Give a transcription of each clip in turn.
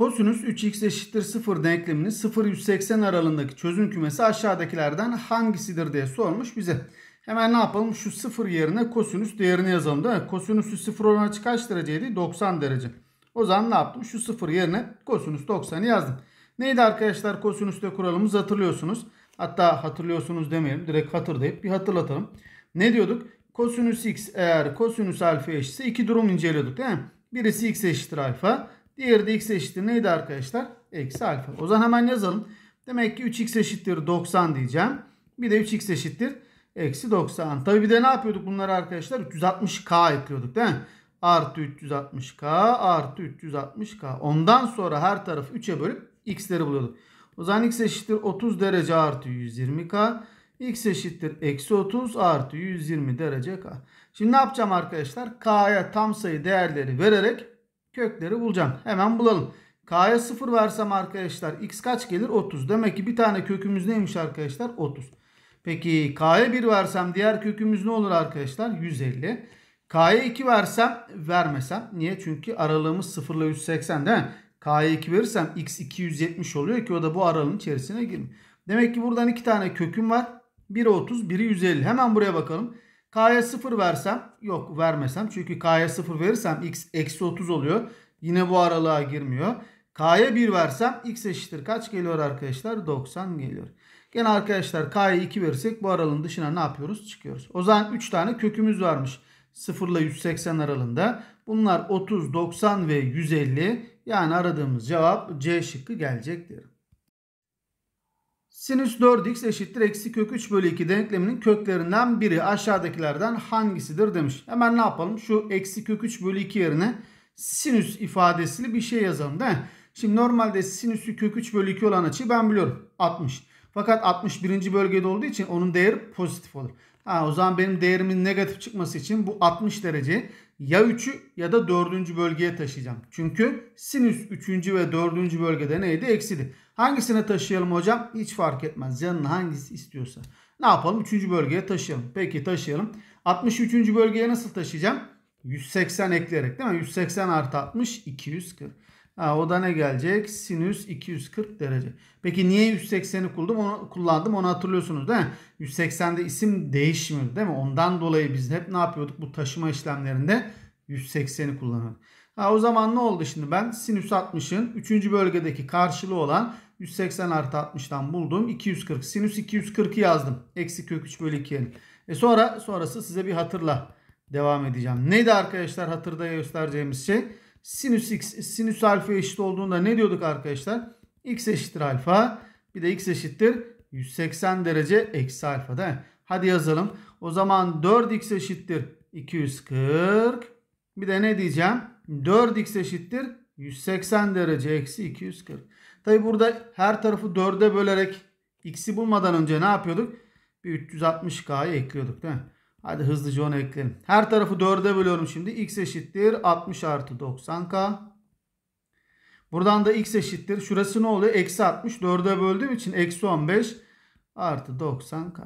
Kosinüs 3x eşittir 0 denkleminin 0-180 aralığındaki çözüm kümesi aşağıdakilerden hangisidir diye sormuş bize. Hemen ne yapalım? Şu 0 yerine kosinüs değerini yazalım değil mi? Kosinüsü 0 olan açı kaç dereceydi? 90 derece. O zaman ne yaptım? Şu 0 yerine kosinüs 90'ı yazdım. Neydi arkadaşlar kosinüste kuralımız hatırlıyorsunuz. Hatta hatırlıyorsunuz demeyelim. Direkt hatırlayıp bir hatırlatalım. Ne diyorduk? Kosinüs x eğer kosinüs alfa eşitse iki durum inceliyorduk değil mi? Birisi x eşittir alfa. Diğeri de x eşittir neydi arkadaşlar? Eksi alfa. O zaman hemen yazalım. Demek ki 3x eşittir 90 diyeceğim. Bir de 3x eşittir eksi 90. Tabi bir de ne yapıyorduk bunları arkadaşlar? 360k ekliyorduk değil mi? Artı 360k artı 360k. Ondan sonra her tarafı 3'e bölüp x'leri buluyorduk. O zaman x eşittir 30 derece artı 120k. x eşittir eksi 30 artı 120 derece k. Şimdi ne yapacağım arkadaşlar? k'ya tam sayı değerleri vererek Kökleri bulacağım. Hemen bulalım. K'ya 0 versem arkadaşlar x kaç gelir? 30. Demek ki bir tane kökümüz neymiş arkadaşlar? 30. Peki K'ya 1 versem diğer kökümüz ne olur arkadaşlar? 150. K'ya 2 versem vermesem. Niye? Çünkü aralığımız 0 ile 180 değil mi? K'ya 2 verirsem x 270 oluyor ki o da bu aralığın içerisine girmiyor. Demek ki buradan 2 tane köküm var. Biri 30 biri 150. Hemen buraya bakalım. K'ya 0 versem yok vermesem çünkü K'ya 0 verirsem x eksi 30 oluyor. Yine bu aralığa girmiyor. K'ya 1 versem x eşittir kaç geliyor arkadaşlar? 90 geliyor. Gene arkadaşlar K'ya 2 verirsek bu aralığın dışına ne yapıyoruz? Çıkıyoruz. O zaman 3 tane kökümüz varmış. 0 ile 180 aralığında. Bunlar 30, 90 ve 150. Yani aradığımız cevap C şıkkı gelecek diyorum. Sinüs 4x eşittir eksi kök 3 bölü 2 denkleminin köklerinden biri aşağıdakilerden hangisidir demiş. Hemen ne yapalım? Şu eksi kök 3 bölü 2 yerine sinüs ifadesini bir şey yazalım değil mi? Şimdi normalde sinüsü kök 3 bölü 2 olan açıyı ben biliyorum. 60. Fakat 61. bölgede olduğu için onun değeri pozitif olur. Ha, o zaman benim değerimin negatif çıkması için bu 60 derece ya 3'ü ya da 4. bölgeye taşıyacağım. Çünkü sinüs 3. ve 4. bölgede neydi? Eksidi. Hangisine taşıyalım hocam? Hiç fark etmez. Yanına hangisi istiyorsa. Ne yapalım? 3. bölgeye taşıyalım. Peki taşıyalım. 63. bölgeye nasıl taşıyacağım? 180 ekleyerek değil mi? 180 artı 60 240. Ha, o da ne gelecek? Sinüs 240 derece. Peki niye 180'i kullandım onu, kullandım onu hatırlıyorsunuz değil mi? 180'de isim değişmiyor değil mi? Ondan dolayı biz hep ne yapıyorduk bu taşıma işlemlerinde? 180'i kullanıyorduk. Ha, o zaman ne oldu şimdi ben? Sinüs 60'ın 3. bölgedeki karşılığı olan 180 artı 60'tan buldum. 240. Sinüs 240'ı yazdım. Eksi kök 3 bölü 2'ye. E sonra sonrası size bir hatırla devam edeceğim. Neydi arkadaşlar hatırda göstereceğimiz şey? Sinüs x sinüs alfa eşit olduğunda ne diyorduk arkadaşlar? x eşittir alfa. Bir de x eşittir 180 derece eksi alfa değil mi? Hadi yazalım. O zaman 4x eşittir 240. Bir de ne diyeceğim? 4x eşittir 180 derece eksi 240. Tabi burada her tarafı 4'e bölerek x'i bulmadan önce ne yapıyorduk? Bir 360k'yı ekliyorduk değil mi? Hadi hızlıca onu ekleyelim. Her tarafı 4'e bölüyorum şimdi. X eşittir 60 artı 90K. Buradan da X eşittir. Şurası ne oluyor? Eksi 60. 4'e böldüğüm için eksi 15 artı 90K.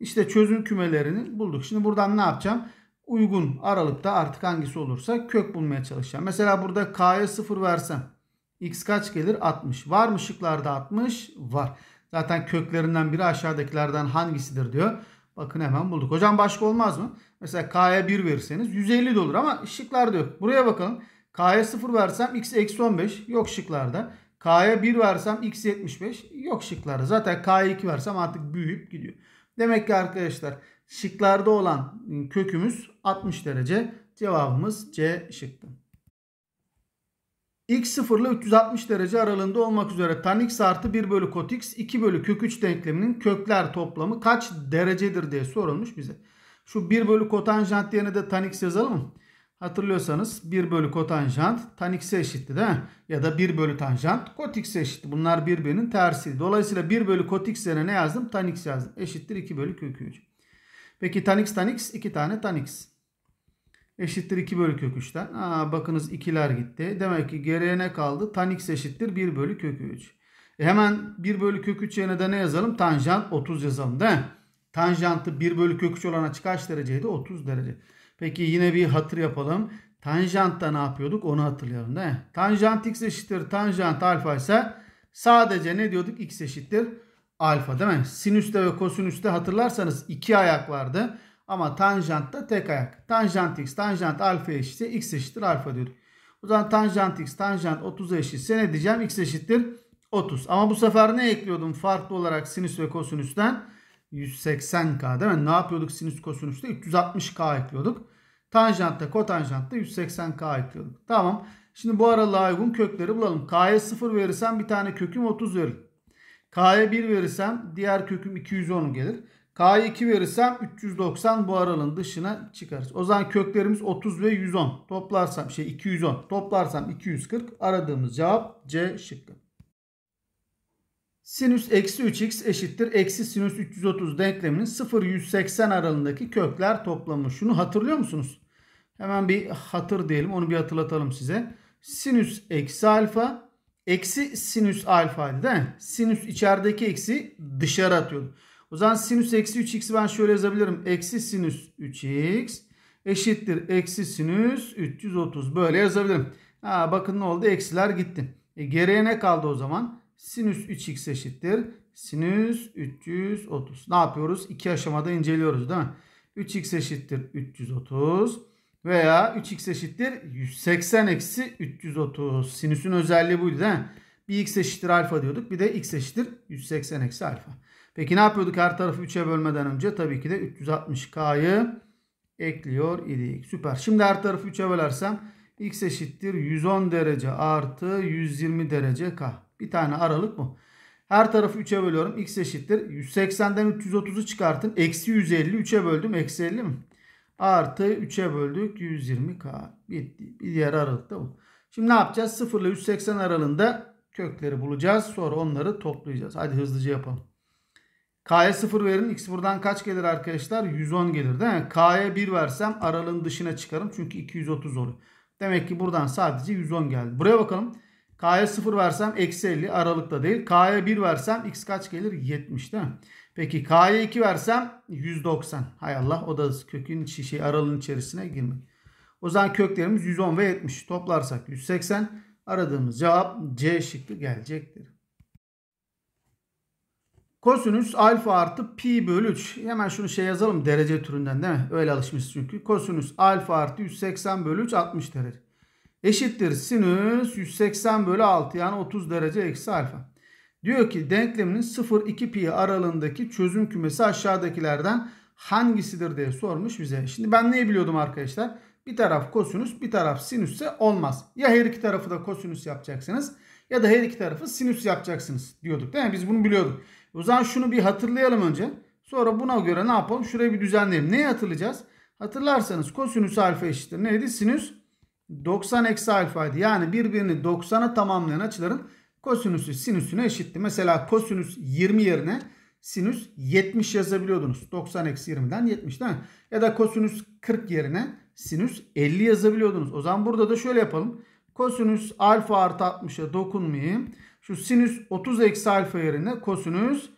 İşte çözüm kümelerini bulduk. Şimdi buradan ne yapacağım? Uygun aralıkta artık hangisi olursa kök bulmaya çalışacağım. Mesela burada K'ya 0 versem. X kaç gelir? 60. Var mı şıklarda 60? Var. Zaten köklerinden biri aşağıdakilerden hangisidir diyor. Bakın hemen bulduk. Hocam başka olmaz mı? Mesela K'ya 1 verirseniz 150 de olur ama şıklarda yok. Buraya bakalım. K'ya 0 versem x eksi 15 yok şıklarda. K'ya 1 versem x 75 yok şıklarda. Zaten K'ya 2 versem artık büyüyüp gidiyor. Demek ki arkadaşlar şıklarda olan kökümüz 60 derece. Cevabımız C şıktı x0 ile 360 derece aralığında olmak üzere tan x artı 1 bölü kot x 2 bölü kök 3 denkleminin kökler toplamı kaç derecedir diye sorulmuş bize. Şu 1 bölü kotanjant yerine de tan x yazalım mı? Hatırlıyorsanız 1 bölü kotanjant tan x'e eşitti değil mi? Ya da 1 bölü tanjant kot x'e eşitti. Bunlar birbirinin tersi. Dolayısıyla 1 bölü kot x yerine ne yazdım? Tan x yazdım. Eşittir 2 bölü kök 3. Peki tan x tan x 2 tane tan x eşittir 2 bölü kök 3'ten. Aa, bakınız 2'ler gitti. Demek ki geriye ne kaldı? Tan x eşittir 1 bölü kök 3. E hemen 1 bölü kök 3 yerine de ne yazalım? Tanjant 30 yazalım değil mi? Tanjantı 1 bölü kök 3 olan açı kaç dereceydi? 30 derece. Peki yine bir hatır yapalım. Tanjantta ne yapıyorduk? Onu hatırlayalım değil mi? Tanjant x eşittir tanjant alfa ise sadece ne diyorduk? x eşittir alfa değil mi? Sinüste ve kosinüste hatırlarsanız iki ayak vardı. Ama tanjant da tek ayak. Tanjant x tanjant alfa eşitse x eşittir alfa diyorduk. O zaman tanjant x tanjant 30 eşitse ne diyeceğim? x eşittir 30. Ama bu sefer ne ekliyordum? Farklı olarak sinüs ve kosinüsten 180k değil mi? Ne yapıyorduk sinüs kosinüste? 360k ekliyorduk. Tanjantta kotanjantta 180k ekliyorduk. Tamam. Şimdi bu aralığa uygun kökleri bulalım. K'ya 0 verirsem bir tane köküm 30 verir. K'ya 1 verirsem diğer köküm 210 gelir. K 2 verirsem 390 bu aralığın dışına çıkarız. O zaman köklerimiz 30 ve 110. Toplarsam şey 210. Toplarsam 240. Aradığımız cevap C şıkkı. Sinüs eksi 3x eşittir. Eksi sinüs 330 denkleminin 0-180 aralığındaki kökler toplamı. Şunu hatırlıyor musunuz? Hemen bir hatır diyelim. Onu bir hatırlatalım size. Sinüs eksi alfa. Eksi sinüs alfa değil mi? Sinüs içerideki eksi dışarı atıyordu. O zaman sinüs eksi 3x'i ben şöyle yazabilirim. Eksi sinüs 3x eşittir eksi sinüs 330. Böyle yazabilirim. Ha, bakın ne oldu? Eksiler gitti. E, geriye ne kaldı o zaman? Sinüs 3x eşittir. Sinüs 330. Ne yapıyoruz? İki aşamada inceliyoruz değil mi? 3x eşittir 330 veya 3x eşittir 180 eksi 330. Sinüsün özelliği buydu değil mi? Bir x eşittir alfa diyorduk. Bir de x eşittir 180 eksi alfa. Peki ne yapıyorduk her tarafı 3'e bölmeden önce? Tabii ki de 360K'yı ekliyor idik. Süper. Şimdi her tarafı 3'e bölersem x eşittir 110 derece artı 120 derece K. Bir tane aralık bu. Her tarafı 3'e bölüyorum. X eşittir. 180'den 330'u çıkartın. Eksi 150 3'e böldüm. Eksi 50 mi? Artı 3'e böldük. 120K. Bitti. Bir diğer aralık da bu. Şimdi ne yapacağız? 0 ile 180 aralığında kökleri bulacağız. Sonra onları toplayacağız. Hadi hızlıca yapalım. K'ya 0 verin. X buradan kaç gelir arkadaşlar? 110 gelir değil mi? K'ya 1 versem aralığın dışına çıkarım. Çünkü 230 oluyor. Demek ki buradan sadece 110 geldi. Buraya bakalım. K'ya 0 versem eksi 50 aralıkta değil. K'ya 1 versem x kaç gelir? 70 değil mi? Peki K'ya 2 versem 190. Hay Allah o da kökün şey, aralığın içerisine girmek. O zaman köklerimiz 110 ve 70 toplarsak 180 aradığımız cevap C şıkkı gelecektir. Kosinüs alfa artı pi bölü 3. Hemen şunu şey yazalım derece türünden değil mi? Öyle alışmışız çünkü. Kosinüs alfa artı 180 bölü 3 60 derece. Eşittir sinüs 180 bölü 6 yani 30 derece eksi alfa. Diyor ki denkleminin 0-2 pi aralığındaki çözüm kümesi aşağıdakilerden hangisidir diye sormuş bize. Şimdi ben neyi biliyordum arkadaşlar? Bir taraf kosinüs bir taraf sinüsse olmaz. Ya her iki tarafı da kosinüs yapacaksınız ya da her iki tarafı sinüs yapacaksınız diyorduk değil mi? Biz bunu biliyorduk. O zaman şunu bir hatırlayalım önce. Sonra buna göre ne yapalım? Şurayı bir düzenleyelim. Neyi hatırlayacağız? Hatırlarsanız kosinüs alfa eşittir. Neydi? Sinüs 90 eksi alfaydı. Yani birbirini 90'a tamamlayan açıların kosinüsü sinüsüne eşitti. Mesela kosinüs 20 yerine sinüs 70 yazabiliyordunuz. 90 eksi 20'den 70 değil mi? Ya da kosinüs 40 yerine sinüs 50 yazabiliyordunuz. O zaman burada da şöyle yapalım. Kosinüs alfa artı 60'a dokunmayayım. Şu sinüs 30 eksi alfa yerine kosinüs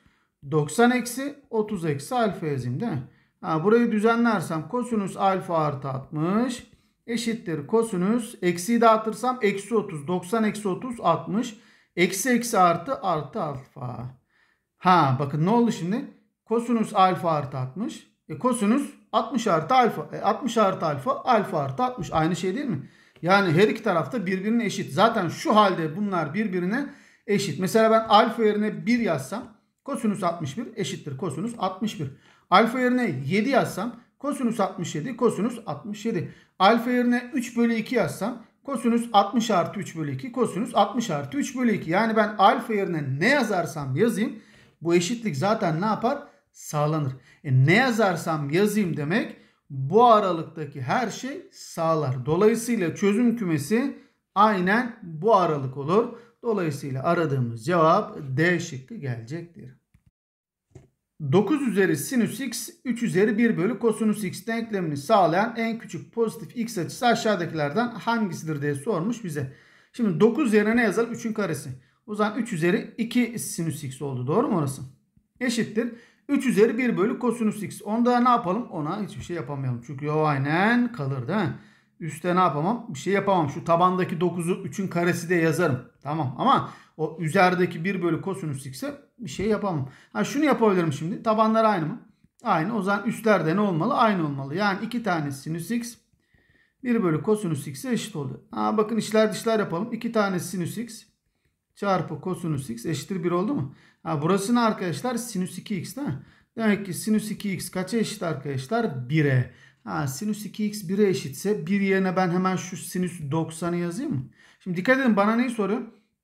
90 eksi 30 eksi alfa yazayım değil mi? Ha, burayı düzenlersem kosinüs alfa artı 60 eşittir kosinüs. Eksiyi dağıtırsam eksi 30. 90 eksi 30 60. Eksi eksi artı artı alfa. Ha bakın ne oldu şimdi? Kosinüs alfa artı 60. E kosinüs 60 artı alfa. E, 60 artı alfa alfa artı 60. Aynı şey değil mi? Yani her iki tarafta birbirine eşit. Zaten şu halde bunlar birbirine eşit. Mesela ben alfa yerine 1 yazsam kosinüs 61 eşittir kosinüs 61. Alfa yerine 7 yazsam kosinüs 67 kosinüs 67. Alfa yerine 3 bölü 2 yazsam kosinüs 60 artı 3 bölü 2 kosinüs 60 artı 3 bölü 2. Yani ben alfa yerine ne yazarsam yazayım bu eşitlik zaten ne yapar? Sağlanır. E ne yazarsam yazayım demek bu aralıktaki her şey sağlar. Dolayısıyla çözüm kümesi aynen bu aralık olur. Dolayısıyla aradığımız cevap D şıkkı gelecektir. 9 üzeri sinüs x 3 üzeri 1 bölü kosinüs x denklemini sağlayan en küçük pozitif x açısı aşağıdakilerden hangisidir diye sormuş bize. Şimdi 9 yerine ne yazalım? 3'ün karesi. O zaman 3 üzeri 2 sinüs x oldu. Doğru mu orası? Eşittir. 3 üzeri 1 bölü kosinüs x. Onda ne yapalım? Ona hiçbir şey yapamayalım. Çünkü o aynen kalır değil mi? üste ne yapamam? Bir şey yapamam. Şu tabandaki 9'u 3'ün karesi de yazarım. Tamam ama o üzerdeki 1 bölü kosinüs x'e bir şey yapamam. Ha şunu yapabilirim şimdi. Tabanlar aynı mı? Aynı. O zaman üstlerde ne olmalı? Aynı olmalı. Yani 2 tane sinüs x 1 bölü kosinüs x'e eşit oldu. Ha bakın işler dışlar yapalım. 2 tane sinüs x çarpı kosinüs x eşittir 1 oldu mu? Ha burası ne arkadaşlar? Sinüs 2x değil mi? Demek ki sinüs 2x kaça eşit arkadaşlar? 1'e. Ha, sinüs 2x 1'e eşitse 1 yerine ben hemen şu sinüs 90'ı yazayım mı? Şimdi dikkat edin bana neyi soruyor?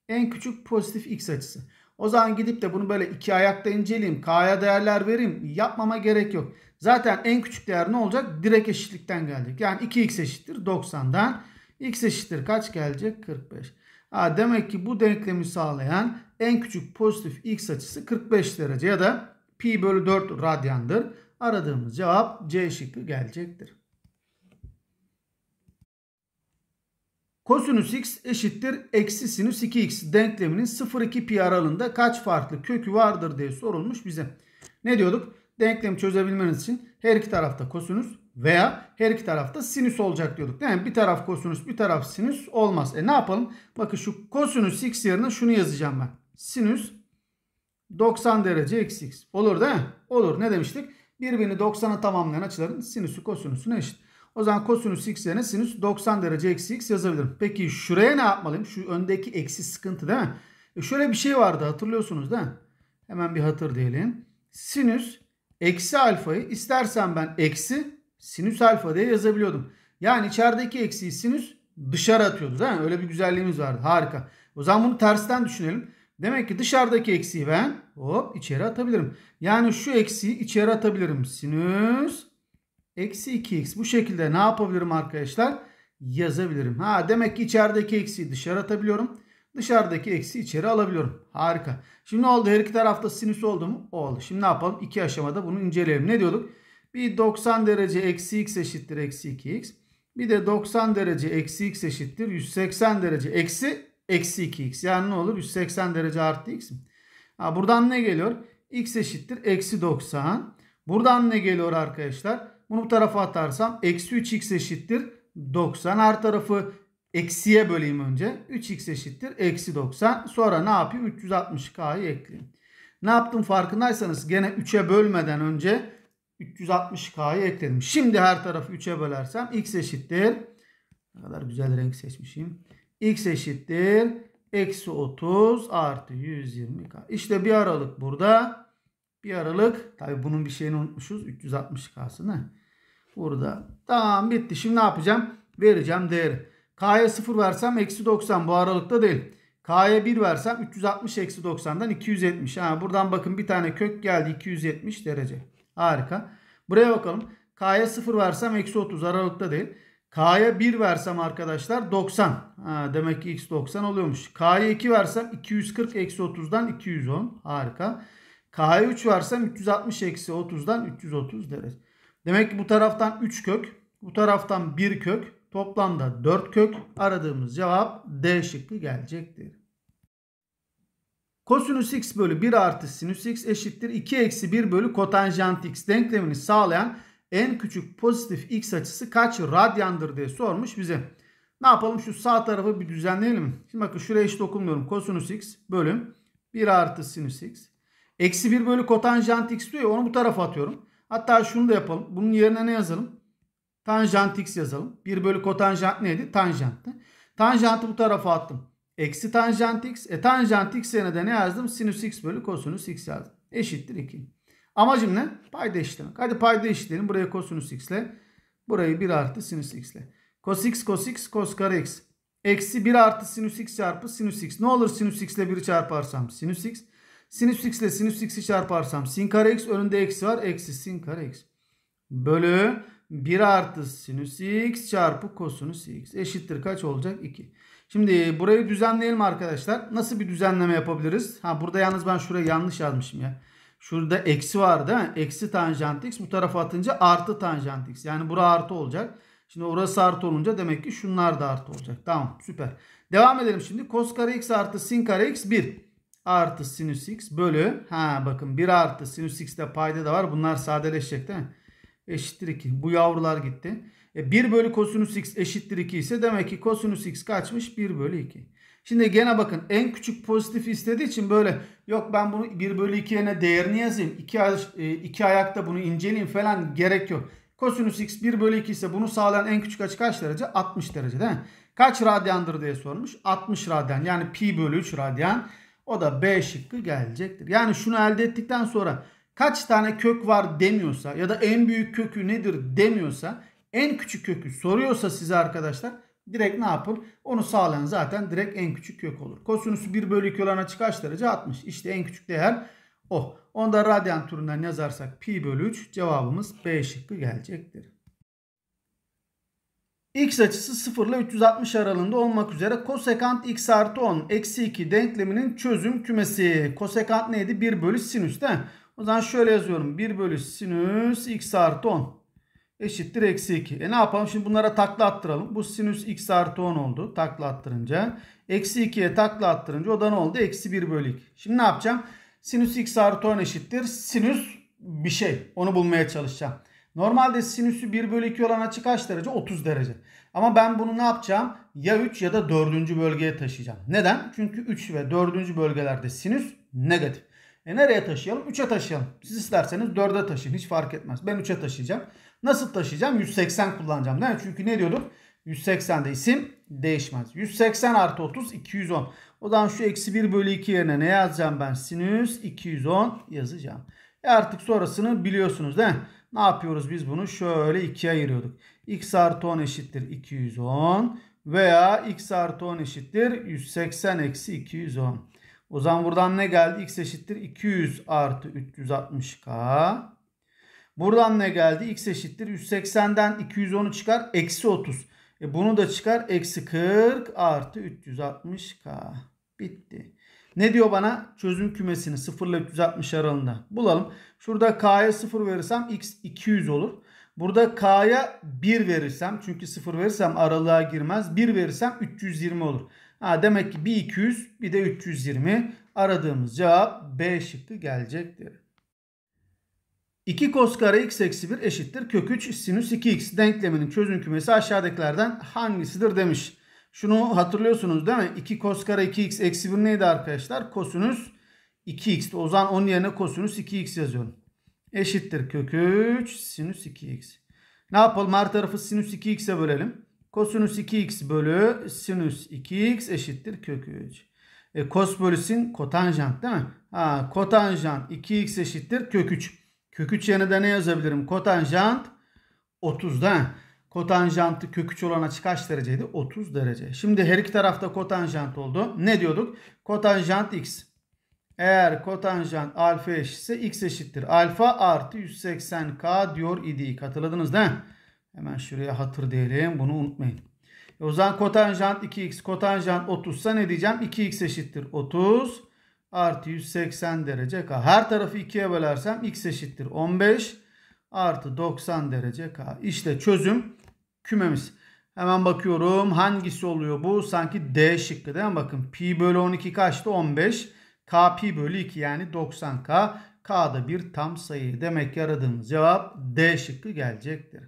En küçük pozitif x açısı. O zaman gidip de bunu böyle iki ayakta inceleyeyim. K'ya değerler vereyim. Yapmama gerek yok. Zaten en küçük değer ne olacak? Direkt eşitlikten geldik. Yani 2x eşittir 90'dan. x eşittir kaç gelecek? 45. Ha, demek ki bu denklemi sağlayan en küçük pozitif x açısı 45 derece ya da pi bölü 4 radyandır. Aradığımız cevap C şıkkı gelecektir. Kosinüs x eşittir eksi sinüs 2x denkleminin 0-2 pi aralığında kaç farklı kökü vardır diye sorulmuş bize. Ne diyorduk? Denklemi çözebilmeniz için her iki tarafta kosinüs veya her iki tarafta sinüs olacak diyorduk. Yani bir taraf kosinüs bir taraf sinüs olmaz. E ne yapalım? Bakın şu kosinüs x yerine şunu yazacağım ben. Sinüs 90 derece eksi x. Olur değil mi? Olur. Ne demiştik? birbirini 90'a tamamlayan açıların sinüsü kosinüsüne eşit. O zaman kosinüs x yerine sinüs 90 derece eksi x yazabilirim. Peki şuraya ne yapmalıyım? Şu öndeki eksi sıkıntı değil mi? E şöyle bir şey vardı hatırlıyorsunuz değil mi? Hemen bir hatır diyelim. Sinüs eksi alfayı istersen ben eksi sinüs alfa diye yazabiliyordum. Yani içerideki eksiği sinüs dışarı atıyordu değil mi? Öyle bir güzelliğimiz vardı. Harika. O zaman bunu tersten düşünelim. Demek ki dışarıdaki eksiği ben hop içeri atabilirim. Yani şu eksiği içeri atabilirim. Sinüs eksi 2x. Bu şekilde ne yapabilirim arkadaşlar? Yazabilirim. Ha demek ki içerideki eksiği dışarı atabiliyorum. Dışarıdaki eksi içeri alabiliyorum. Harika. Şimdi ne oldu? Her iki tarafta sinüs oldu mu? Oldu. Şimdi ne yapalım? İki aşamada bunu inceleyelim. Ne diyorduk? Bir 90 derece eksi x eşittir eksi 2x. Bir de 90 derece eksi x eşittir 180 derece eksi eksi 2x. Yani ne olur? 180 derece artı x mi? Ha, buradan ne geliyor? x eşittir eksi 90. Buradan ne geliyor arkadaşlar? Bunu bu tarafa atarsam eksi 3x eşittir 90. Her tarafı eksiye böleyim önce. 3x eşittir eksi 90. Sonra ne yapayım? 360k'yı ekleyeyim. Ne yaptım farkındaysanız gene 3'e bölmeden önce 360k'yı ekledim. Şimdi her tarafı 3'e bölersem x eşittir. Ne kadar güzel renk seçmişim x eşittir. Eksi 30 artı 120K. İşte bir aralık burada. Bir aralık. Tabi bunun bir şeyini unutmuşuz. 360K'sını. Burada. Tamam bitti. Şimdi ne yapacağım? Vereceğim değeri. K'ya 0 versem eksi 90. Bu aralıkta değil. K'ya 1 versem 360 eksi 90'dan 270. Ha, buradan bakın bir tane kök geldi. 270 derece. Harika. Buraya bakalım. K'ya 0 versem eksi 30 aralıkta değil. K'ya 1 versem arkadaşlar 90. Ha, demek ki x 90 oluyormuş. K'ya 2 versem 240 eksi 30'dan 210. Harika. K'ya 3 versem 360 eksi 30'dan 330 derece. Demek ki bu taraftan 3 kök. Bu taraftan 1 kök. Toplamda 4 kök. Aradığımız cevap D şıkkı gelecektir. Kosinüs x bölü 1 artı sinüs x eşittir 2 eksi 1 bölü kotanjant x denklemini sağlayan en küçük pozitif x açısı kaç radyandır diye sormuş bize. Ne yapalım şu sağ tarafı bir düzenleyelim. Şimdi bakın şuraya hiç dokunmuyorum. Kosinüs x bölüm 1 artı sinüs x. Eksi 1 bölü kotanjant x diyor ya onu bu tarafa atıyorum. Hatta şunu da yapalım. Bunun yerine ne yazalım? Tanjant x yazalım. 1 bölü kotanjant neydi? Tanjanttı. Tanjantı bu tarafa attım. Eksi tanjant x. E tanjant x yerine de ne yazdım? Sinüs x bölü kosinüs x yazdım. Eşittir 2. Amacım ne? Payda eşitlemek. Hadi payda eşitleyelim. Buraya kosinüs x ile. Burayı 1 artı sinüs x ile. Cos x cos x cos kare x. Eksi 1 artı sinüs x çarpı sinüs x. Ne olur sinüs x ile 1'i çarparsam sinüs x. Sinüs x ile sinüs x'i çarparsam sin kare x önünde eksi var. Eksi sin kare x. Bölü 1 artı sinüs x çarpı kosinüs x. Eşittir kaç olacak? 2. Şimdi burayı düzenleyelim arkadaşlar. Nasıl bir düzenleme yapabiliriz? Ha burada yalnız ben şuraya yanlış yazmışım ya. Şurada eksi var değil mi? Eksi tanjant x. Bu tarafa atınca artı tanjant x. Yani bura artı olacak. Şimdi orası artı olunca demek ki şunlar da artı olacak. Tamam süper. Devam edelim şimdi. Kos kare x artı sin kare x 1 artı sinüs x bölü. Ha bakın 1 artı sinüs x de payda da var. Bunlar sadeleşecek değil mi? Eşittir 2. Bu yavrular gitti. E 1 bölü kosinüs x eşittir 2 ise demek ki kosinüs x kaçmış? 1 bölü 2. Şimdi gene bakın en küçük pozitif istediği için böyle yok ben bunu 1 bölü 2 yerine değerini yazayım. 2, e, iki ayakta bunu inceleyeyim falan gerek yok. Kosinüs x 1 bölü 2 ise bunu sağlayan en küçük açı kaç derece? 60 derece değil mi? Kaç radyandır diye sormuş. 60 radyan yani pi bölü 3 radyan. O da B şıkkı gelecektir. Yani şunu elde ettikten sonra kaç tane kök var demiyorsa ya da en büyük kökü nedir demiyorsa en küçük kökü soruyorsa size arkadaşlar Direkt ne yapın? Onu sağlayan zaten direkt en küçük kök olur. Kosinüsü 1 bölü 2 olan açı kaç derece? 60. İşte en küçük değer o. Onda radyan türünden yazarsak pi bölü 3 cevabımız B şıkkı gelecektir. X açısı 0 ile 360 aralığında olmak üzere kosekant x artı 10 eksi 2 denkleminin çözüm kümesi. Kosekant neydi? 1 bölü sinüs değil mi? O zaman şöyle yazıyorum. 1 bölü sinüs x artı 10 eşittir eksi 2. E ne yapalım şimdi bunlara takla attıralım. Bu sinüs x artı 10 oldu takla attırınca. Eksi 2'ye takla attırınca o da ne oldu? Eksi 1 bölü 2. Şimdi ne yapacağım? Sinüs x artı 10 eşittir. Sinüs bir şey. Onu bulmaya çalışacağım. Normalde sinüsü 1 bölü 2 olan açı kaç derece? 30 derece. Ama ben bunu ne yapacağım? Ya 3 ya da 4. bölgeye taşıyacağım. Neden? Çünkü 3 ve 4. bölgelerde sinüs negatif. E nereye taşıyalım? 3'e taşıyalım. Siz isterseniz 4'e taşıyın. Hiç fark etmez. Ben 3'e taşıyacağım. Nasıl taşıyacağım? 180 kullanacağım. Değil mi? Çünkü ne diyorduk? 180'de isim değişmez. 180 artı 30 210. O zaman şu eksi 1 bölü 2 yerine ne yazacağım ben? Sinüs 210 yazacağım. E artık sonrasını biliyorsunuz değil mi? Ne yapıyoruz biz bunu? Şöyle ikiye ayırıyorduk. x artı 10 eşittir 210 veya x artı 10 eşittir 180 eksi 210. O zaman buradan ne geldi? x eşittir 200 artı 360k Buradan ne geldi? X eşittir. 180'den 210'u çıkar. Eksi 30. E bunu da çıkar. Eksi 40 artı 360K. Bitti. Ne diyor bana? Çözüm kümesini 0 ile 360 aralığında bulalım. Şurada K'ya 0 verirsem X 200 olur. Burada K'ya 1 verirsem çünkü 0 verirsem aralığa girmez. 1 verirsem 320 olur. Ha, demek ki bir 200 bir de 320 aradığımız cevap B şıkkı gelecektir. 2 cos kare x eksi 1 eşittir kök 3 sinüs 2x denkleminin çözüm kümesi aşağıdakilerden hangisidir demiş. Şunu hatırlıyorsunuz değil mi? 2 cos kare 2x eksi 1 neydi arkadaşlar? Kosinüs 2x'ti. O zaman onun yerine kosinüs 2x yazıyorum. Eşittir kök 3 sinüs 2x. Ne yapalım? Her tarafı sinüs 2x'e bölelim. Kosinüs 2x bölü sinüs 2x eşittir kök 3. E, kos bölü sin kotanjant değil mi? Ha, kotanjant 2x eşittir kök 3. Köküç 3 yerine de ne yazabilirim? Kotanjant 30'da. Kotanjantı köküç olan açı kaç dereceydi? 30 derece. Şimdi her iki tarafta kotanjant oldu. Ne diyorduk? Kotanjant x. Eğer kotanjant alfa eşitse x eşittir. Alfa artı 180k diyor idik. Hatırladınız değil mi? Hemen şuraya hatır diyelim. Bunu unutmayın. E o zaman kotanjant 2x, kotanjant 30 ne diyeceğim? 2x eşittir 30 artı 180 derece k. Her tarafı 2'ye bölersem x eşittir 15 artı 90 derece k. İşte çözüm kümemiz. Hemen bakıyorum hangisi oluyor bu? Sanki D şıkkı değil mi? Bakın pi bölü 12 kaçtı? 15. K pi bölü 2 yani 90k. K da bir tam sayı. Demek ki aradığımız cevap D şıkkı gelecektir.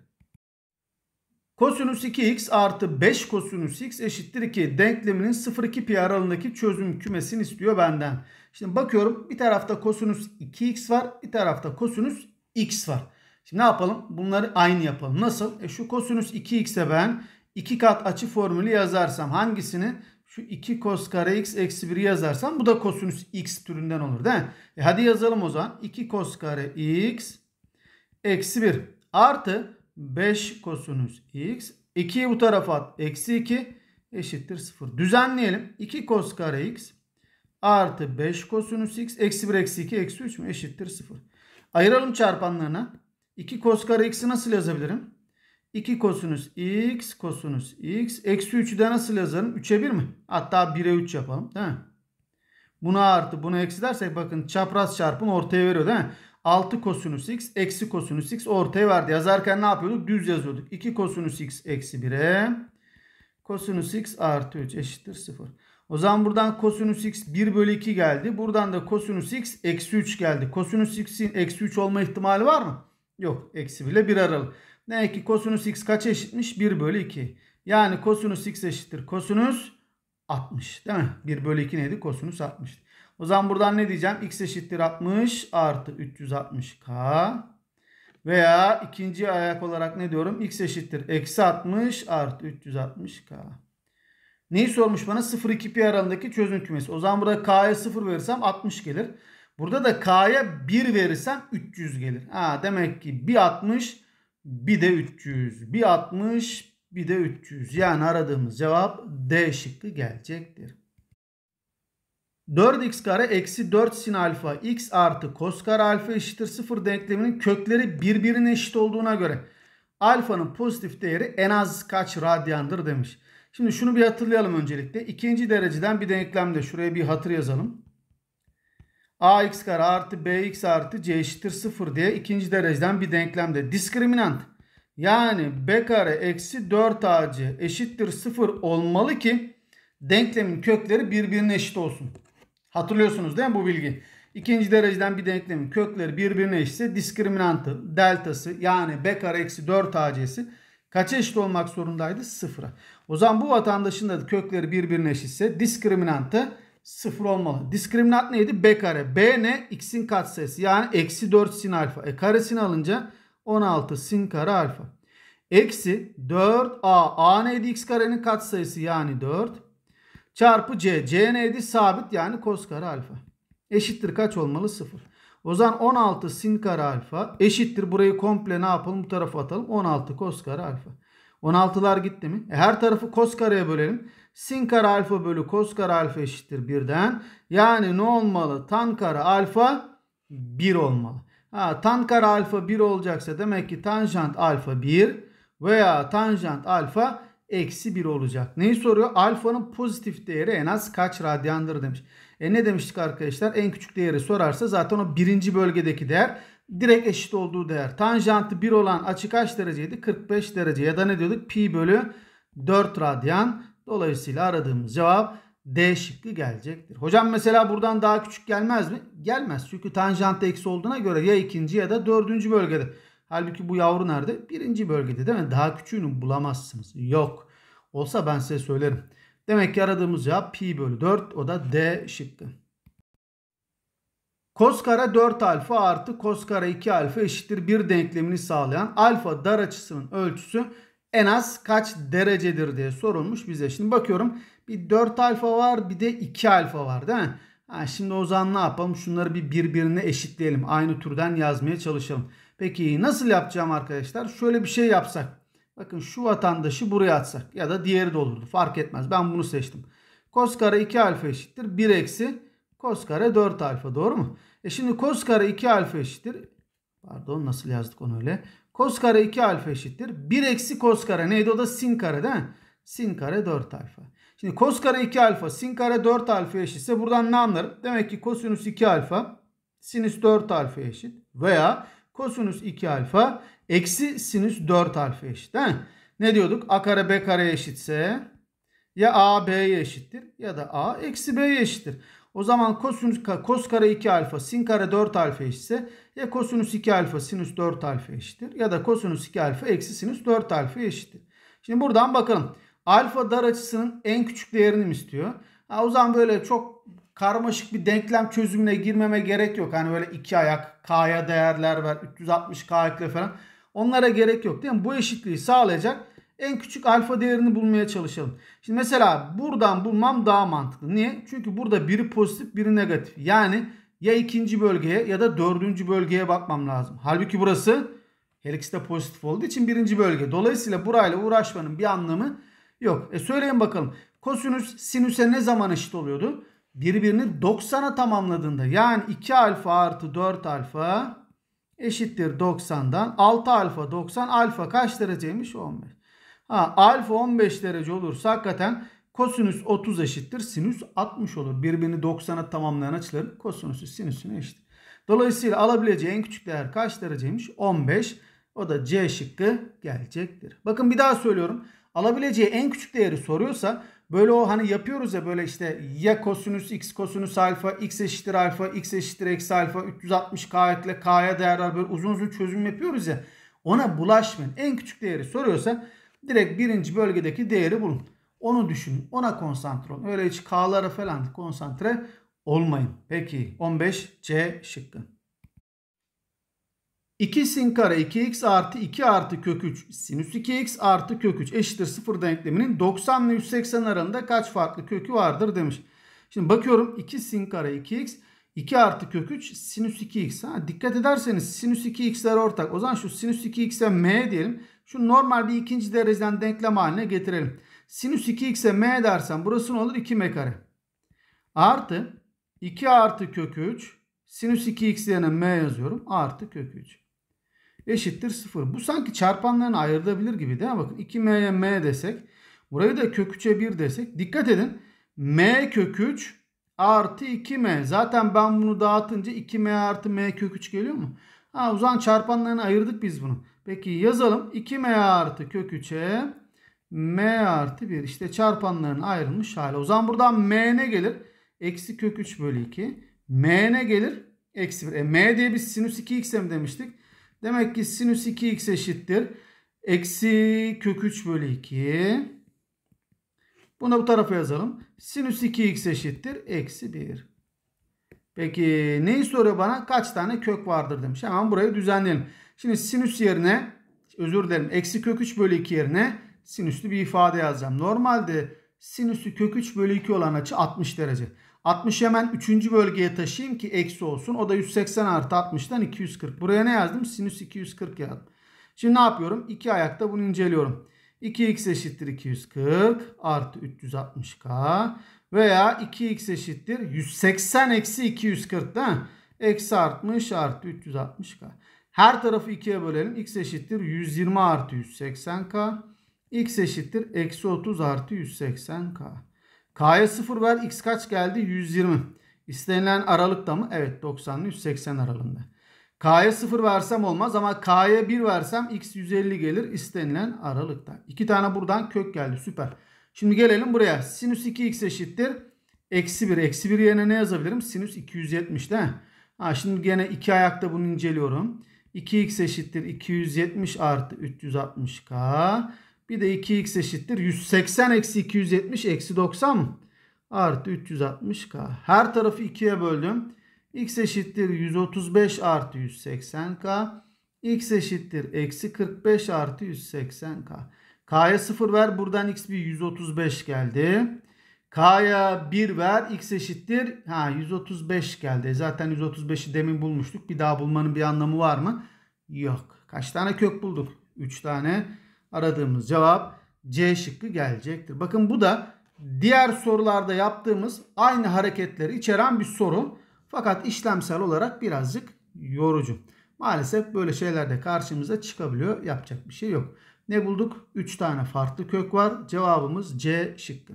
Kosinüs 2x artı 5 kosinüs x eşittir 2 denkleminin 0-2 pi aralığındaki çözüm kümesini istiyor benden. Şimdi bakıyorum bir tarafta kosinüs 2x var bir tarafta kosinüs x var. Şimdi ne yapalım? Bunları aynı yapalım. Nasıl? E şu kosinüs 2x'e ben 2 kat açı formülü yazarsam hangisini? Şu 2 kos kare x eksi 1 yazarsam bu da kosinüs x türünden olur değil mi? E hadi yazalım o zaman. 2 kos kare x eksi 1 artı 5 kosinüs x. 2'yi bu tarafa at. Eksi 2 eşittir 0. Düzenleyelim. 2 kos kare x artı 5 kosinüs x eksi 1 eksi 2 eksi 3 mü eşittir 0. Ayıralım çarpanlarına. 2 kos kare x'i nasıl yazabilirim? 2 kosinüs x kosinüs x eksi 3'ü de nasıl yazarım? 3'e 1 mi? Hatta 1'e 3 yapalım değil mi? Buna artı buna eksi dersek bakın çapraz çarpım ortaya veriyor değil mi? 6 kosinüs x eksi kosinüs x ortaya verdi. Yazarken ne yapıyorduk? Düz yazıyorduk. 2 kosinüs x eksi 1'e kosinüs x artı 3 eşittir 0. O zaman buradan kosinüs x 1 bölü 2 geldi. Buradan da kosinüs x eksi 3 geldi. Kosinüs x'in eksi 3 olma ihtimali var mı? Yok. Eksi 1 ile 1 aralı. Ne ki kosinüs x kaç eşitmiş? 1 bölü 2. Yani kosinüs x eşittir. Kosinüs 60 değil mi? 1 bölü 2 neydi? Kosinüs 60. O zaman buradan ne diyeceğim? X eşittir 60 artı 360K. Veya ikinci ayak olarak ne diyorum? X eşittir eksi 60 artı 360K. Neyi sormuş bana? 0-2 pi aralığındaki çözüm kümesi. O zaman burada K'ya 0 verirsem 60 gelir. Burada da K'ya 1 verirsem 300 gelir. Ha, demek ki bir 60 bir de 300. Bir 60 bir de 300. Yani aradığımız cevap D şıkkı gelecektir. 4x kare eksi 4 sin alfa x artı kos kare alfa eşittir 0 denkleminin kökleri birbirine eşit olduğuna göre alfanın pozitif değeri en az kaç radyandır demiş. Şimdi şunu bir hatırlayalım öncelikle. ikinci dereceden bir denklemde şuraya bir hatır yazalım. ax kare artı bx artı c eşittir 0 diye ikinci dereceden bir denklemde. Diskriminant yani b kare eksi 4ac eşittir 0 olmalı ki denklemin kökleri birbirine eşit olsun. Hatırlıyorsunuz değil mi bu bilgi? İkinci dereceden bir denklemin kökleri birbirine eşitse diskriminantı, deltası yani b kare eksi 4 ac'si kaç eşit olmak zorundaydı? Sıfıra. O zaman bu vatandaşın da kökleri birbirine eşitse diskriminantı sıfır olmalı. Diskriminant neydi? B kare. B ne? X'in katsayısı. Yani eksi 4 sin alfa. E karesini alınca 16 sin kare alfa. Eksi 4a. A neydi? X karenin katsayısı yani 4 çarpı c. c neydi? Sabit yani kos kare alfa. Eşittir kaç olmalı? 0. O zaman 16 sin kare alfa eşittir. Burayı komple ne yapalım? Bu tarafa atalım. 16 kos kare alfa. 16'lar gitti mi? E her tarafı kos kareye bölelim. Sin kare alfa bölü kos kare alfa eşittir birden. Yani ne olmalı? Tan kare alfa 1 olmalı. Ha, tan kare alfa 1 olacaksa demek ki tanjant alfa 1 veya tanjant alfa eksi 1 olacak. Neyi soruyor? Alfanın pozitif değeri en az kaç radyandır demiş. E ne demiştik arkadaşlar? En küçük değeri sorarsa zaten o birinci bölgedeki değer direkt eşit olduğu değer. Tanjantı 1 olan açı kaç dereceydi? 45 derece ya da ne diyorduk? Pi bölü 4 radyan. Dolayısıyla aradığımız cevap D şıkkı gelecektir. Hocam mesela buradan daha küçük gelmez mi? Gelmez. Çünkü tanjantı eksi olduğuna göre ya ikinci ya da dördüncü bölgede. Halbuki bu yavru nerede? Birinci bölgede değil mi? Daha küçüğünü bulamazsınız. Yok. Olsa ben size söylerim. Demek ki aradığımız cevap pi bölü 4 o da D şıkkı. Koskara 4 alfa artı koskara 2 alfa eşittir 1 denklemini sağlayan alfa dar açısının ölçüsü en az kaç derecedir diye sorulmuş bize. Şimdi bakıyorum bir 4 alfa var bir de 2 alfa var değil mi? Ha, şimdi o zaman ne yapalım? Şunları bir birbirine eşitleyelim. Aynı türden yazmaya çalışalım. Peki nasıl yapacağım arkadaşlar? Şöyle bir şey yapsak. Bakın şu vatandaşı buraya atsak ya da diğeri de olurdu. Fark etmez. Ben bunu seçtim. Kos kare 2 alfa eşittir. 1 eksi kos kare 4 alfa doğru mu? E şimdi kos kare 2 alfa eşittir. Pardon nasıl yazdık onu öyle? Kos kare 2 alfa eşittir. 1 eksi kos kare neydi o da sin kare değil mi? Sin kare 4 alfa. Şimdi kos kare 2 alfa sin kare 4 alfa eşitse buradan ne anlarım? Demek ki kosinüs 2 alfa sinüs 4 alfa eşit veya Kosinüs 2 alfa eksi sinüs 4 alfa eşit. Değil Ne diyorduk? A kare B kare eşitse ya A B'ye eşittir ya da A eksi B'ye eşittir. O zaman kosinüs kos kare 2 alfa sin kare 4 alfa eşitse ya kosinüs 2 alfa sinüs 4 alfa eşittir ya da kosinüs 2 alfa eksi sinüs 4 alfa eşittir. Şimdi buradan bakalım. Alfa dar açısının en küçük değerini mi istiyor? Ha, o zaman böyle çok karmaşık bir denklem çözümüne girmeme gerek yok. Hani böyle iki ayak K'ya değerler ver 360 K ekle falan. Onlara gerek yok değil mi? Bu eşitliği sağlayacak en küçük alfa değerini bulmaya çalışalım. Şimdi mesela buradan bulmam daha mantıklı. Niye? Çünkü burada biri pozitif biri negatif. Yani ya ikinci bölgeye ya da dördüncü bölgeye bakmam lazım. Halbuki burası her ikisi de pozitif olduğu için birinci bölge. Dolayısıyla burayla uğraşmanın bir anlamı yok. E söyleyin bakalım. Kosinüs sinüse ne zaman eşit oluyordu? birbirini 90'a tamamladığında yani 2 alfa artı 4 alfa eşittir 90'dan. 6 alfa 90 alfa kaç dereceymiş? 15. Ha, alfa 15 derece olursa hakikaten kosinüs 30 eşittir sinüs 60 olur. Birbirini 90'a tamamlayan açıların kosinüsü sinüsüne eşit. Dolayısıyla alabileceği en küçük değer kaç dereceymiş? 15. O da C şıkkı gelecektir. Bakın bir daha söylüyorum. Alabileceği en küçük değeri soruyorsa Böyle o hani yapıyoruz ya böyle işte ya kosinüs x kosinüs alfa x eşittir alfa x eşittir eksi alfa 360 k ekle k'ya değerler böyle uzun uzun çözüm yapıyoruz ya. Ona bulaşmayın. En küçük değeri soruyorsa direkt birinci bölgedeki değeri bulun. Onu düşünün. Ona konsantre olun. Öyle hiç k'lara falan konsantre olmayın. Peki 15 C şıkkı. 2 sin kare 2x artı 2 artı kök 3 sinüs 2x artı kök 3 eşittir 0 denkleminin 90 ile 180 aralığında kaç farklı kökü vardır demiş. Şimdi bakıyorum 2 sin kare 2x 2 artı kök 3 sinüs 2x. Ha, dikkat ederseniz sinüs 2x'ler ortak. O zaman şu sinüs 2x'e m diyelim. Şu normal bir ikinci dereceden denklem haline getirelim. Sinüs 2x'e m dersen burası ne olur? 2m kare. Artı 2 artı kök 3 sinüs 2x yerine m yazıyorum. Artı kök 3 eşittir 0. Bu sanki çarpanlarını ayırabilir gibi değil mi? Bakın 2m'ye m desek. Burayı da kök 3'e 1 desek. Dikkat edin. m kök 3 artı 2m. Zaten ben bunu dağıtınca 2m artı m kök 3 geliyor mu? Ha, o zaman çarpanlarını ayırdık biz bunu. Peki yazalım. 2m artı kök 3'e m artı 1. İşte çarpanların ayrılmış hali. O zaman buradan m ne gelir? Eksi kök 3 bölü 2. m ne gelir? Eksi 1. E, m diye biz sinüs 2x mi demiştik? Demek ki sinüs 2x eşittir. Eksi kök 3 bölü 2. Bunu bu tarafa yazalım. Sinüs 2x eşittir. Eksi 1. Peki neyi soruyor bana? Kaç tane kök vardır demiş. Hemen burayı düzenleyelim. Şimdi sinüs yerine özür dilerim. Eksi kök 3 bölü 2 yerine sinüslü bir ifade yazacağım. Normalde sinüsü kök 3 bölü 2 olan açı 60 derece. 60 hemen 3. bölgeye taşıyayım ki eksi olsun. O da 180 artı 60'tan 240. Buraya ne yazdım? Sinüs 240 yazdım. Şimdi ne yapıyorum? İki ayakta bunu inceliyorum. 2x eşittir 240 artı 360k veya 2x eşittir 180 eksi 240 değil Eksi 60 artı 360k. Her tarafı 2'ye bölelim. x eşittir 120 artı 180k. x eşittir eksi 30 artı 180k. K'ya 0 ver. X kaç geldi? 120. İstenilen aralıkta mı? Evet 90 180 aralığında. K'ya 0 versem olmaz ama K'ya 1 versem X 150 gelir istenilen aralıkta. İki tane buradan kök geldi süper. Şimdi gelelim buraya. Sinüs 2X eşittir. Eksi 1. Eksi 1 yerine ne yazabilirim? Sinüs 270 değil mi? Ha, şimdi gene iki ayakta bunu inceliyorum. 2x eşittir 270 artı 360k. Bir de 2x eşittir. 180 eksi 270 eksi 90 artı 360k. Her tarafı 2'ye böldüm. x eşittir 135 artı 180k. x eşittir eksi 45 artı 180k. k'ya 0 ver. Buradan x bir 135 geldi. K'ya 1 ver. X eşittir. Ha 135 geldi. Zaten 135'i demin bulmuştuk. Bir daha bulmanın bir anlamı var mı? Yok. Kaç tane kök bulduk? 3 tane aradığımız cevap C şıkkı gelecektir. Bakın bu da diğer sorularda yaptığımız aynı hareketleri içeren bir soru. Fakat işlemsel olarak birazcık yorucu. Maalesef böyle şeyler de karşımıza çıkabiliyor. Yapacak bir şey yok. Ne bulduk? 3 tane farklı kök var. Cevabımız C şıkkı.